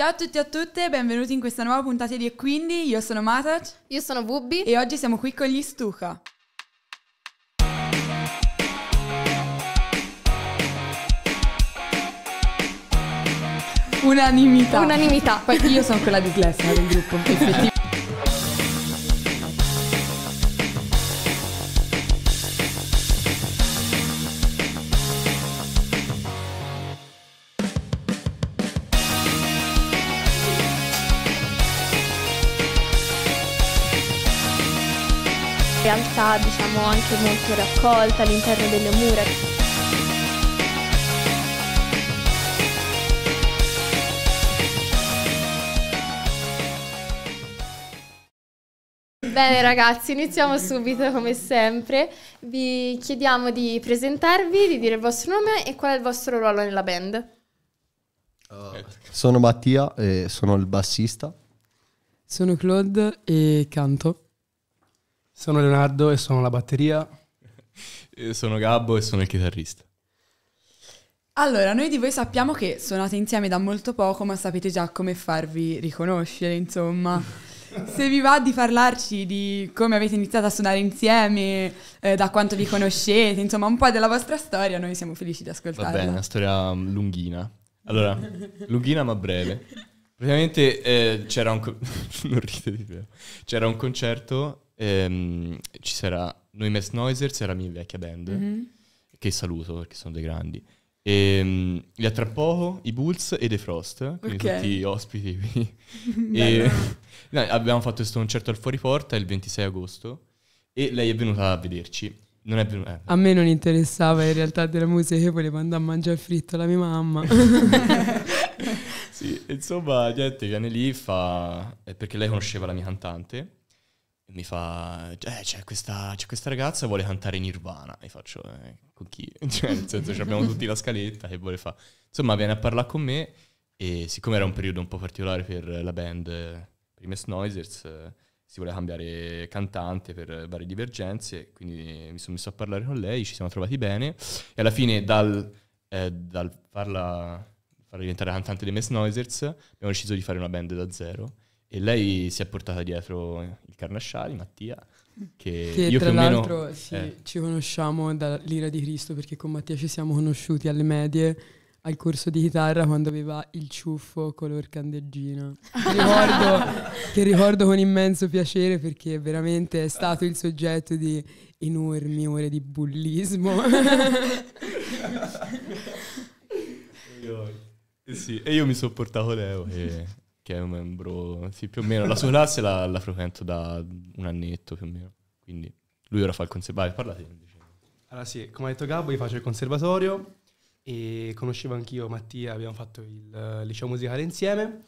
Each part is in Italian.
Ciao a tutti e a tutte, benvenuti in questa nuova puntata di E quindi. Io sono Matat. Io sono Bubbi. E oggi siamo qui con gli Stuka. Unanimità. Unanimità. Poi io sono quella di classe del gruppo, effettivamente. città diciamo anche molto raccolta all'interno delle mura. Bene ragazzi, iniziamo subito come sempre. Vi chiediamo di presentarvi, di dire il vostro nome e qual è il vostro ruolo nella band. Uh, sono Mattia e sono il bassista. Sono Claude e canto. Sono Leonardo e sono la batteria. E sono Gabbo e sono il chitarrista. Allora, noi di voi sappiamo che suonate insieme da molto poco, ma sapete già come farvi riconoscere, insomma. Se vi va di parlarci di come avete iniziato a suonare insieme, eh, da quanto vi conoscete, insomma, un po' della vostra storia, noi siamo felici di ascoltarla. Va bene, una storia um, lunghina. Allora, lunghina ma breve. Praticamente eh, c'era, un co- c'era un concerto ehm, ci sarà Noi Mess Noisers, era la mia vecchia band, mm-hmm. che saluto perché sono dei grandi. E, ehm, li ha tra poco i Bulls e The Frost, quindi okay. tutti ospiti qui. e, no, abbiamo fatto questo concerto al Fuori Porta il 26 agosto e lei è venuta a vederci. Venuto, eh. A me non interessava in realtà della musica, io volevo andare a mangiare fritto la mia mamma. sì, insomma, niente, viene lì, fa... perché lei conosceva la mia cantante mi fa, eh, c'è questa, c'è questa ragazza che vuole cantare Nirvana. E faccio, eh, con chi? Cioè, nel senso, abbiamo tutti la scaletta che vuole fare. Insomma, viene a parlare con me e siccome era un periodo un po' particolare per la band, per i Mess Noisers, si voleva cambiare cantante per varie divergenze, quindi mi sono messo a parlare con lei, ci siamo trovati bene e alla fine dal, eh, dal farla, farla diventare cantante dei Mess Noisers abbiamo deciso di fare una band da zero e lei si è portata dietro il Carnasciali, Mattia, che, che io tra l'altro meno, sì, eh. ci conosciamo dall'ira di Cristo perché con Mattia ci siamo conosciuti alle medie al corso di chitarra quando aveva il ciuffo color candeggina. Che ricordo, che ricordo con immenso piacere perché veramente è stato il soggetto di enormi ore di bullismo. Eh sì, e io mi sono portato Leo che che è un membro, sì, più o meno, la sua classe la, la frequento da un annetto più o meno, quindi lui ora fa il conservatorio, parlate. Allora sì, come ha detto Gabbo, io faccio il conservatorio e conoscevo anch'io Mattia, abbiamo fatto il eh, liceo musicale insieme.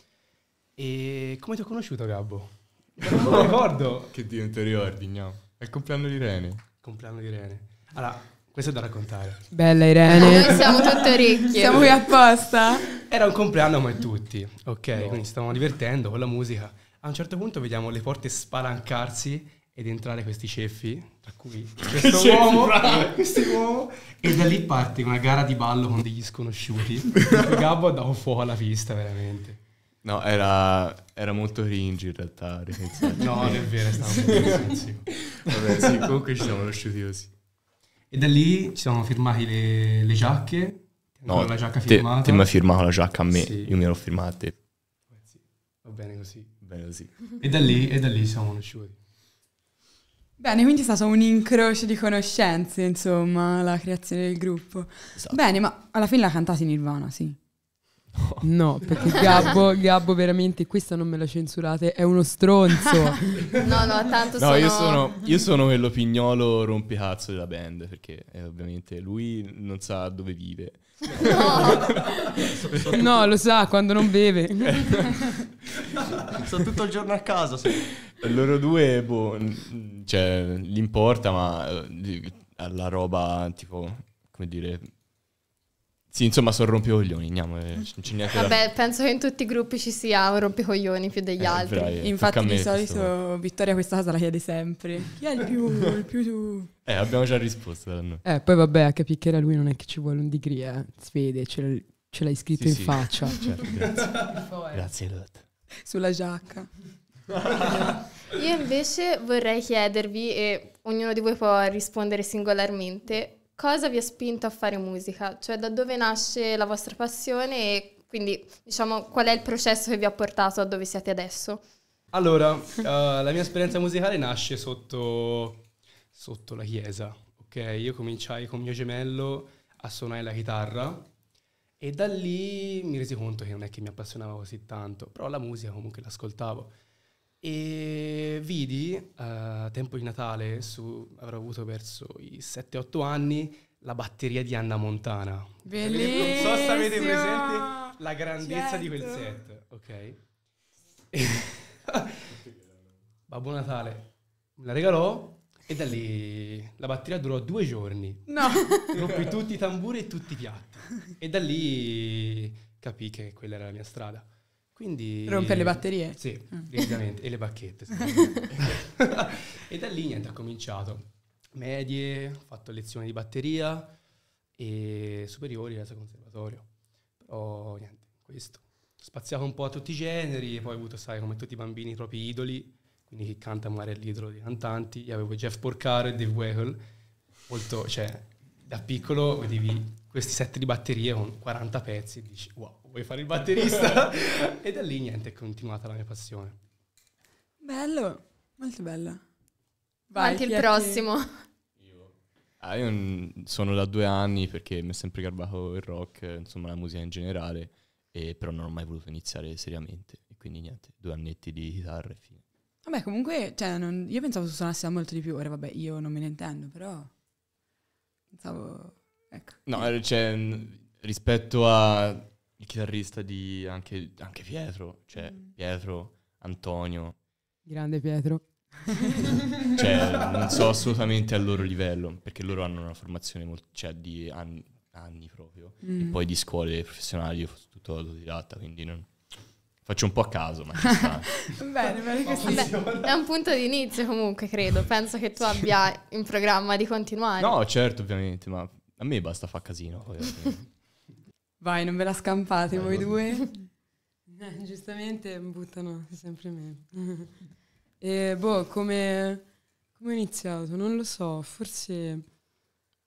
E come ti ho conosciuto, Gabbo? Non lo ricordo. che Dio, non ti ricordi, no? È il compleanno di Irene. compleanno di Irene. Allora, questo è da raccontare. Bella Irene. Noi siamo tutte orecchie. siamo qui apposta. Era un compleanno come tutti, ok? No. Quindi stavamo divertendo con la musica. A un certo punto vediamo le porte spalancarsi ed entrare questi ceffi, tra cui questo ceffi, uomo, uomo, e da lì parte una gara di ballo con degli sconosciuti. Gabbo ha dato fuoco alla pista, veramente. No, era, era molto cringe in realtà. no, non è vero, è stato molto Vabbè, sì, comunque ci siamo conosciuti così. E da lì ci siamo firmati le, le giacche, No, la giacca firmata. Te, mi hai firmato la giacca a me, sì. io mi ero firmata a te. Va bene così. Bene così. e, da lì, e da lì siamo conosciuti. Bene, quindi è stato un incrocio di conoscenze, insomma, la creazione del gruppo. Esatto. Bene, ma alla fine la in Nirvana, sì. No, perché Gabbo, Gabbo, veramente, questa non me la censurate, è uno stronzo. no, no, tanto no, sono... Io sono... Io sono quello pignolo rompicazzo della band, perché eh, ovviamente lui non sa dove vive. No. no. lo sa quando non beve. sono tutto il giorno a casa. Sì. Loro due, boh, cioè, l'importa, ma eh, la roba, tipo, come dire, sì, insomma, sono rompicoglioni, andiamo. Eh, Vabbè, da... penso che in tutti i gruppi ci sia un rompicoglioni più degli eh, altri. Bravi, Infatti, di solito questo... Vittoria questa cosa la chiede sempre. Chi è il più, il più tu? Eh, abbiamo già risposto da eh, noi. Eh, poi vabbè, a capicchiera lui non è che ci vuole un degree, eh. Sfede, ce, l'hai scritto sì, in sì. faccia. Certo, grazie. grazie Lot. Sulla giacca. Io invece vorrei chiedervi, e ognuno di voi può rispondere singolarmente, cosa vi ha spinto a fare musica? Cioè da dove nasce la vostra passione e quindi diciamo qual è il processo che vi ha portato a dove siete adesso? Allora, uh, la mia esperienza musicale nasce sotto, sotto la chiesa, ok? Io cominciai con mio gemello a suonare la chitarra e da lì mi resi conto che non è che mi appassionava così tanto, però la musica comunque l'ascoltavo e vidi a uh, eh, tempo di Natale, su, avrò avuto verso i 7-8 anni, la batteria di Anna Montana. Bellissimo! Non so se avete presente la grandezza certo. di quel certo. set, ok? Babbo Natale me la regalò e da lì la batteria durò due giorni. No! Rompi tutti i tamburi e tutti i piatti. E da lì capì che quella era la mia strada. Quindi, Rompe le batterie? Sì, mm. e le bacchette. e da lì niente, ha cominciato. Medie, ho fatto lezioni di batteria e superiori al conservatorio. Però niente, questo. Spaziavo un po' a tutti i generi e poi ho avuto, sai, come tutti i bambini, i propri idoli. Quindi chi canta magari è l'idolo dei cantanti. Io avevo Jeff Porcaro e Dave Wehl. Molto, cioè, da piccolo vedevi questi set di batterie con 40 pezzi e dici wow, vuoi fare il batterista? e da lì niente, è continuata la mia passione. Bello, molto bello. Vai, Anche il prossimo? Io. Ah, io sono da due anni perché mi è sempre garbato il rock, insomma la musica in generale, e però non ho mai voluto iniziare seriamente. E quindi niente, due annetti di chitarra e fine. Vabbè, comunque, cioè, non, io pensavo suonassi da molto di più. Ora, vabbè, io non me ne intendo, però pensavo Ecco. No, eh, cioè, rispetto al chitarrista di anche, anche Pietro, cioè mm. Pietro, Antonio. Grande Pietro. cioè, non so assolutamente al loro livello, perché loro hanno una formazione molto, cioè, di anni, anni proprio, mm. e poi di scuole professionali, io sono tutto autodidatta, quindi non... Faccio un po' a caso, ma bene, bene che Vabbè, è un punto di inizio comunque, credo. Penso che tu abbia in programma di continuare. No, certo, ovviamente, ma a me basta fa casino. Vai, non ve la scampate Vai, voi non... due. Eh, giustamente buttano sempre me. e boh, come, come ho iniziato? Non lo so, forse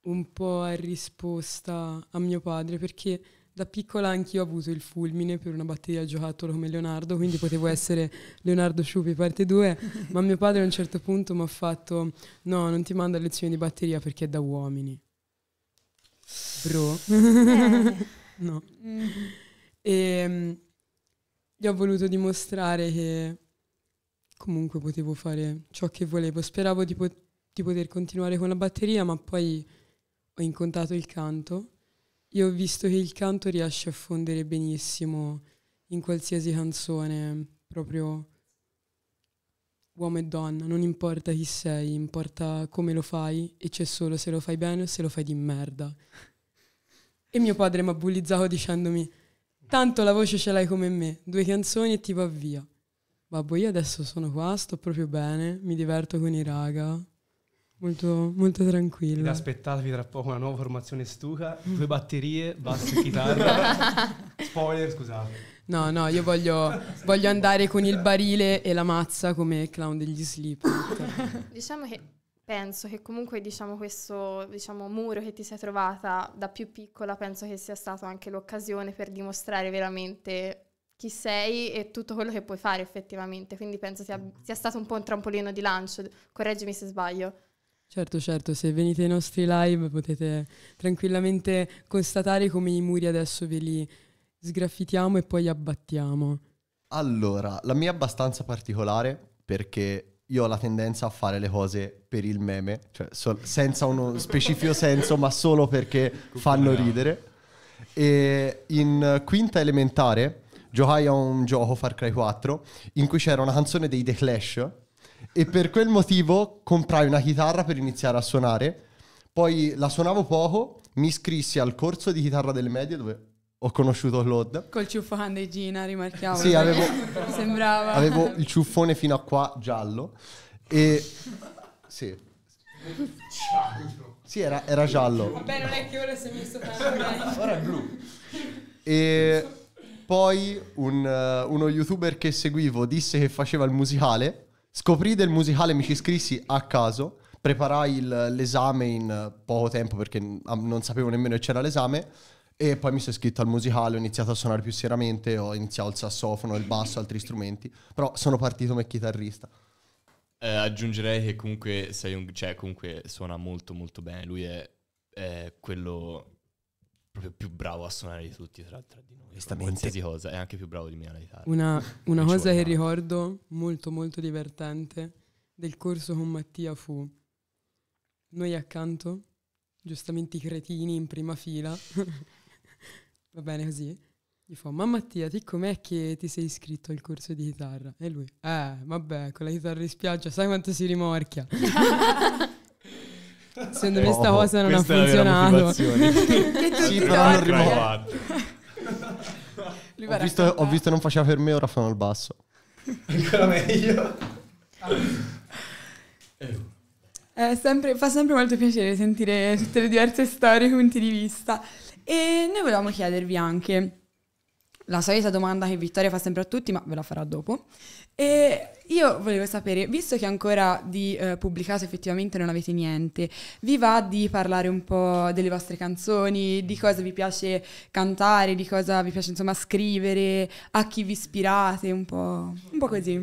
un po' a risposta a mio padre, perché da piccola anch'io ho avuto il fulmine per una batteria a giocattolo come Leonardo, quindi potevo essere Leonardo Sciupi parte 2, ma mio padre a un certo punto mi ha fatto no, non ti mando a lezioni di batteria perché è da uomini. Bro. Eh. no. Mm-hmm. E ehm, gli ho voluto dimostrare che comunque potevo fare ciò che volevo. Speravo di, pot- di poter continuare con la batteria, ma poi ho incontrato il canto e ho visto che il canto riesce a fondere benissimo in qualsiasi canzone, proprio uomo e donna, non importa chi sei, importa come lo fai e c'è solo se lo fai bene o se lo fai di merda. E mio padre mi ha bullizzato dicendomi, tanto la voce ce l'hai come me, due canzoni e ti va via. Babbo, io adesso sono qua, sto proprio bene, mi diverto con i raga, molto, molto tranquillo. Ed aspettatevi tra poco una nuova formazione stuca, due batterie, basso e chitarra. Spoiler, scusate. No, no, io voglio, voglio, andare con il barile e la mazza come clown degli slip. diciamo che penso che comunque diciamo, questo diciamo, muro che ti sei trovata da più piccola, penso che sia stata anche l'occasione per dimostrare veramente chi sei e tutto quello che puoi fare effettivamente. Quindi penso sia, sia stato un po' un trampolino di lancio. Correggimi se sbaglio. Certo, certo, se venite ai nostri live potete tranquillamente constatare come i muri adesso ve li sgraffitiamo e poi abbattiamo? Allora, la mia è abbastanza particolare perché io ho la tendenza a fare le cose per il meme, cioè so- senza uno specifico senso, ma solo perché fanno ridere. E in quinta elementare giocai a un gioco, Far Cry 4, in cui c'era una canzone dei The Clash e per quel motivo comprai una chitarra per iniziare a suonare. Poi la suonavo poco, mi iscrissi al corso di chitarra delle medie dove ho conosciuto Claude. Col ciuffo Gina, rimarchiamo. sì, avevo, sembrava. avevo il ciuffone fino a qua giallo. E... Sì. Giallo. Sì, era, era giallo. Vabbè, non è che ora si è messo tanto Ora è blu. E poi un, uh, uno youtuber che seguivo disse che faceva il musicale. Scoprì del musicale, mi ci iscrissi a caso. Preparai il, l'esame in poco tempo perché non sapevo nemmeno che c'era l'esame e poi mi sono iscritto al musicale, ho iniziato a suonare più seriamente, ho iniziato il sassofono, il basso, altri strumenti, però sono partito come chitarrista. Eh, aggiungerei che comunque, un, cioè, comunque suona molto molto bene, lui è, è, quello proprio più bravo a suonare di tutti tra, tra di noi, qualsiasi cosa, è anche più bravo di me alla chitarra. Una, una cosa che ricordo molto molto divertente del corso con Mattia fu noi accanto, giustamente i cretini in prima fila, va bene così? Gli fa, ma Mattia, ti com'è che ti sei iscritto al corso di chitarra? E lui, eh, vabbè, con la chitarra in spiaggia, sai quanto si rimorchia? Secondo me sta oh, cosa non ha funzionato. che sì, però non rimorchia. ho, visto, ho visto non faceva per me, ora fanno il basso. Ancora meglio. eh. Sempre, fa sempre molto piacere sentire tutte le diverse storie e punti di vista. E noi volevamo chiedervi anche la solita domanda che Vittoria fa sempre a tutti, ma ve la farà dopo. E io volevo sapere, visto che ancora di eh, pubblicato effettivamente non avete niente, vi va di parlare un po' delle vostre canzoni, di cosa vi piace cantare, di cosa vi piace insomma scrivere, a chi vi ispirate, un po', un po così.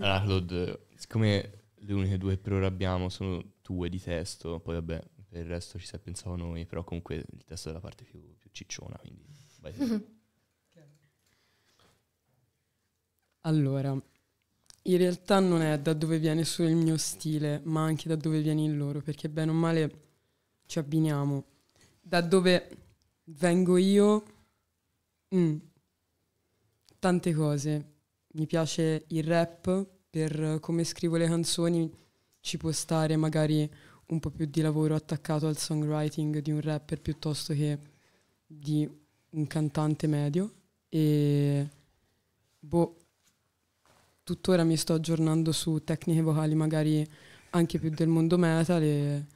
Allora, ah, Claude, siccome le uniche due che per ora abbiamo sono tue di testo, poi vabbè, per il resto ci si sappiamo pensavo noi, però comunque il testo è la parte più, più cicciona, quindi vai. Mhm. Allora, in realtà non è da dove viene solo il mio stile, ma anche da dove viene il loro, perché bene o male ci abbiniamo. Da dove vengo io, mm, tante cose. Mi piace il rap, per come scrivo le canzoni ci può stare magari un po' più di lavoro attaccato al songwriting di un rapper piuttosto che di un cantante medio e boh, tuttora mi sto aggiornando su tecniche vocali magari anche più del mondo metal e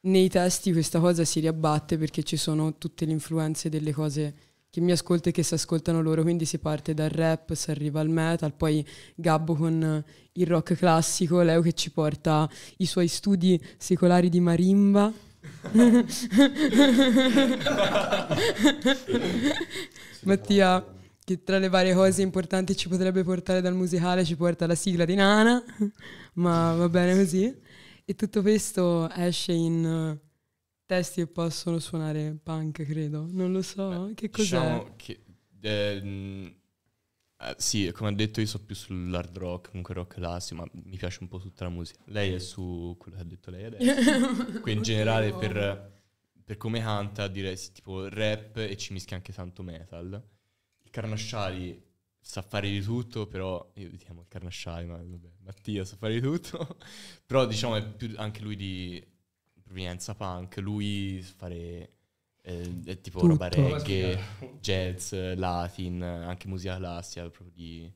nei testi questa cosa si riabbatte perché ci sono tutte le influenze delle cose che mi ascolta e che si ascoltano loro, quindi si parte dal rap, si arriva al metal, poi Gabbo con eh, il rock classico, Leo che ci porta i suoi studi secolari di marimba. Mattia che tra le varie cose importanti ci potrebbe portare dal musicale ci porta la sigla di Nana, ma va bene così. E tutto questo esce in eh, testi che possono suonare punk, credo. Non lo so, Beh, che cos'è? Diciamo che... Ehm, eh, sì, come ha detto io sono più sull'hard rock, comunque rock classico, ma mi piace un po' tutta la musica. Lei è su quello che ha detto lei adesso. Qui in generale per, per, come canta direi tipo rap e ci mischia anche tanto metal. Il Carnasciari sa fare di tutto, però io chiamo il Carnasciari, ma vabbè, Mattia sa fare di tutto, però diciamo è più anche lui di provenienza punk, lui fare eh, tipo roba reggae, jazz, latin, anche musica classica, proprio di,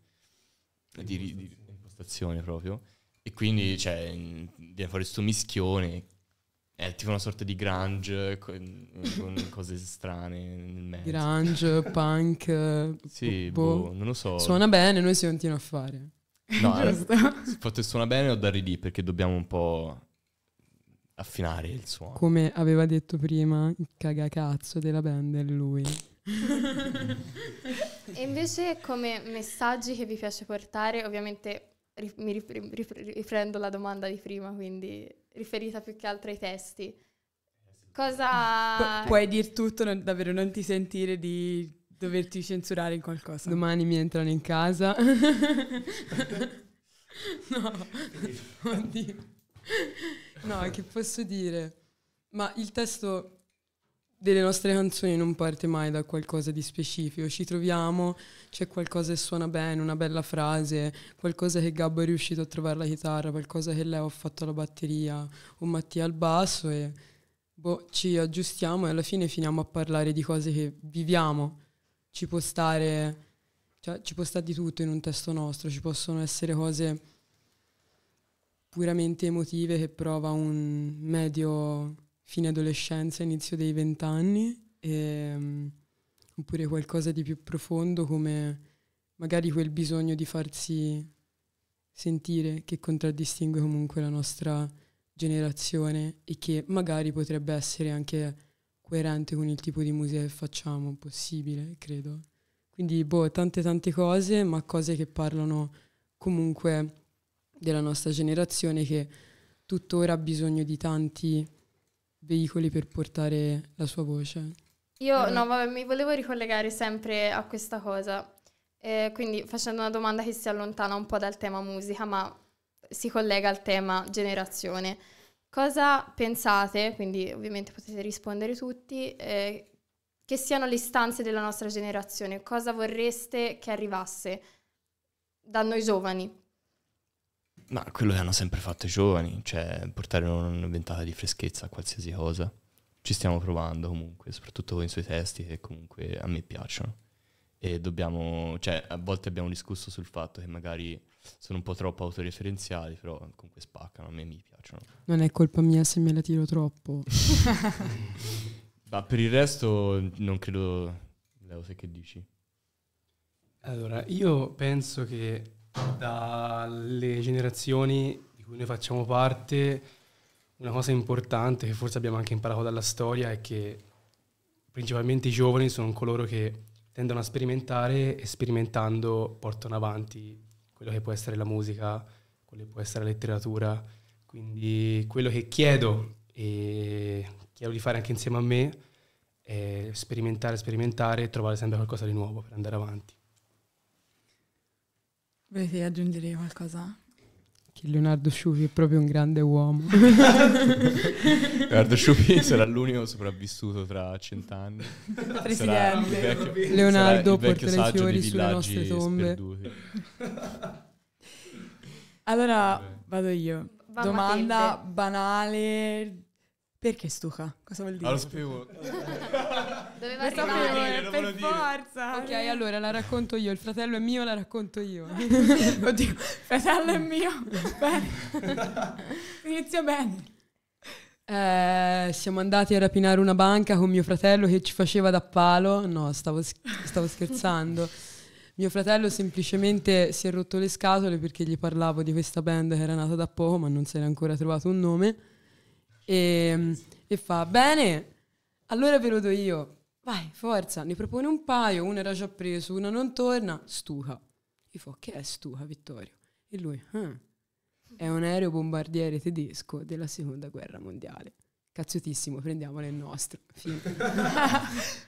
di, di, di, impostazione proprio. E quindi cioè, viene fuori questo mischione, è tipo una sorta di grunge con, con cose strane nel mezzo. Grunge, punk, sì, boh, non lo so. Suona bene, noi si continua a fare. No, fatto eh, suona bene o da ridì perché dobbiamo un po' affinare il suono. Come aveva detto prima, il cagacazzo della band è lui. e invece come messaggi che vi piace portare, ovviamente ri- mi ri- ri- riprendo la domanda di prima, quindi riferita più che altro ai testi. Cosa... Pu- puoi dire tutto, non, davvero non ti sentire di doverti censurare in qualcosa. Domani mi entrano in casa. no, oddio. No, che posso dire? Ma il testo delle nostre canzoni non parte mai da qualcosa di specifico, ci troviamo, c'è qualcosa che suona bene, una bella frase, qualcosa che Gabbo è riuscito a trovare alla chitarra, qualcosa che Leo ha fatto alla batteria o Mattia al basso e boh, ci aggiustiamo e alla fine finiamo a parlare di cose che viviamo. Ci può stare, cioè, ci può stare di tutto in un testo nostro, ci possono essere cose puramente emotive che prova un medio fine adolescenza, inizio dei vent'anni, um, oppure qualcosa di più profondo come magari quel bisogno di farsi sentire che contraddistingue comunque la nostra generazione e che magari potrebbe essere anche coerente con il tipo di musica che facciamo, possibile, credo. Quindi, boh, tante tante cose, ma cose che parlano comunque della nostra generazione che tuttora ha bisogno di tanti veicoli per portare la sua voce. Io eh. no, vabbè, mi volevo ricollegare sempre a questa cosa, eh, quindi facendo una domanda che si allontana un po' dal tema musica, ma si collega al tema generazione. Cosa pensate, quindi ovviamente potete rispondere tutti, eh, che siano le istanze della nostra generazione? Cosa vorreste che arrivasse da noi giovani? Ma quello che hanno sempre fatto i giovani, cioè portare una ventata di freschezza a qualsiasi cosa. Ci stiamo provando comunque, soprattutto con i suoi testi che comunque a me piacciono. E dobbiamo, cioè a volte abbiamo discusso sul fatto che magari sono un po' troppo autoreferenziali, però comunque spaccano, a me mi piacciono. Non è colpa mia se me la tiro troppo. Ma per il resto non credo, Leo, se che dici? Allora, io penso che dalle generazioni di cui noi facciamo parte, una cosa importante che forse abbiamo anche imparato dalla storia è che principalmente i giovani sono coloro che tendono a sperimentare e sperimentando portano avanti quello che può essere la musica, quello che può essere la letteratura. Quindi quello che chiedo e chiedo di fare anche insieme a me è sperimentare, sperimentare e trovare sempre qualcosa di nuovo per andare avanti. Volete aggiungere qualcosa? Che Leonardo Sciupi è proprio un grande uomo. Leonardo Sciupi sarà l'unico sopravvissuto tra cent'anni. Presidente. Vecchio, Leonardo porterà i fiori sulle nostre tombe. Allora vado io. Domanda banale perché stuca? Cosa vuol ah, dire? lo sapevo. Doveva eh, lo arrivare, sapevo, per forza. Ok, allora la racconto io. Il fratello è mio, la racconto io. Oddio, fratello è mio. Bene. Inizio bene. Eh, siamo andati a rapinare una banca con mio fratello che ci faceva da palo. No, stavo, stavo scherzando. mio fratello semplicemente si è rotto le scatole perché gli parlavo di questa band che era nata da poco, ma non si era ancora trovato un nome. E, ehm, e fa, bene, allora ve lo do io. Vai, forza, ne propone un paio, uno era già preso, uno non torna, stuca. Gli fa, che è stuca, Vittorio? E lui, ah, è un aereo bombardiere tedesco della seconda guerra mondiale cazzutissimo, prendiamone il nostro.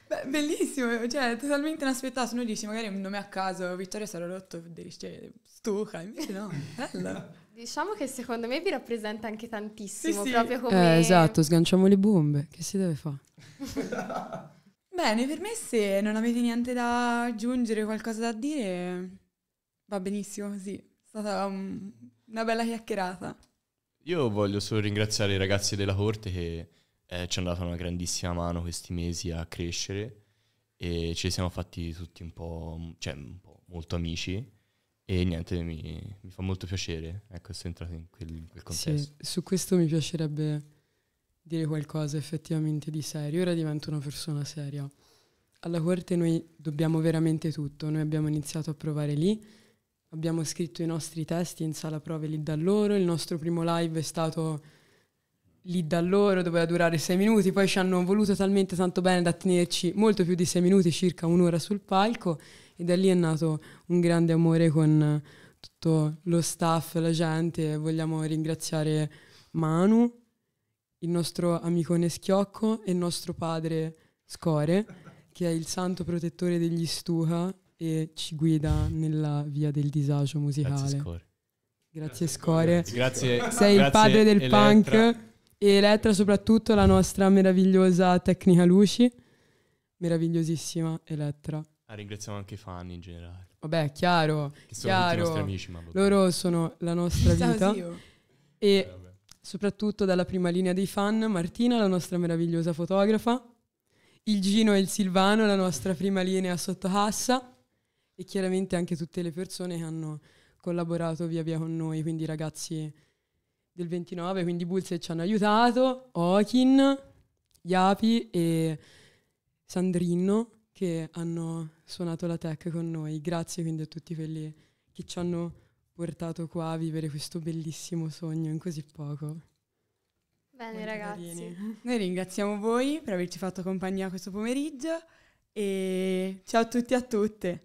Beh, bellissimo, cioè totalmente inaspettato. Noi dici magari un nome a caso, Vittorio rotto, dice Stuca, invece no, bello. Diciamo che secondo me vi rappresenta anche tantissimo, sì, sì. proprio come... Eh, esatto, sganciamo le bombe, che si deve fare? Bene, per me se non avete niente da aggiungere, qualcosa da dire, va benissimo così. È stata um, una bella chiacchierata. Io voglio solo ringraziare i ragazzi della corte che eh, ci hanno dato una grandissima mano questi mesi a crescere e ci siamo fatti tutti un po', cioè, un po molto amici e niente, mi, mi, fa molto piacere ecco, essere entrato in quel, in quel contesto. Sì, su questo mi piacerebbe dire qualcosa effettivamente di serio, ora divento una persona seria. Alla corte noi dobbiamo veramente tutto, noi abbiamo iniziato a provare lì abbiamo scritto i nostri testi in sala prove lì da loro, il nostro primo live è stato lì da loro, doveva durare sei minuti, poi ci hanno voluto talmente tanto bene da tenerci molto più di sei minuti, circa un'ora sul palco e da lì è nato un grande amore con tutto lo staff, la gente, vogliamo ringraziare Manu, il nostro amicone Schiocco e il nostro padre Score, che è il santo protettore degli Stuha, e ci guida nella via del disagio musicale. Grazie Score. Grazie Score. Grazie, Sei grazie il padre del Elettra. punk e Elettra soprattutto la nostra meravigliosa tecnica luci. Meravigliosissima Elettra. Ah, ringraziamo anche i fan in generale. Vabbè, chiaro. Che sono chiaro. tutti i nostri amici. Loro sono la nostra vita. e eh, vabbè. soprattutto dalla prima linea dei fan, Martina, la nostra meravigliosa fotografa. Il Gino e il Silvano, la nostra prima linea sotto cassa e chiaramente anche tutte le persone che hanno collaborato via via con noi, quindi i ragazzi del 29, quindi Bulls ci hanno aiutato, Okin, Iapi e Sandrino che hanno suonato la tech con noi. Grazie quindi a tutti quelli che ci hanno portato qua a vivere questo bellissimo sogno in così poco. Bene Molto ragazzi, carini. noi ringraziamo voi per averci fatto compagnia questo pomeriggio e ciao a tutti e a tutte.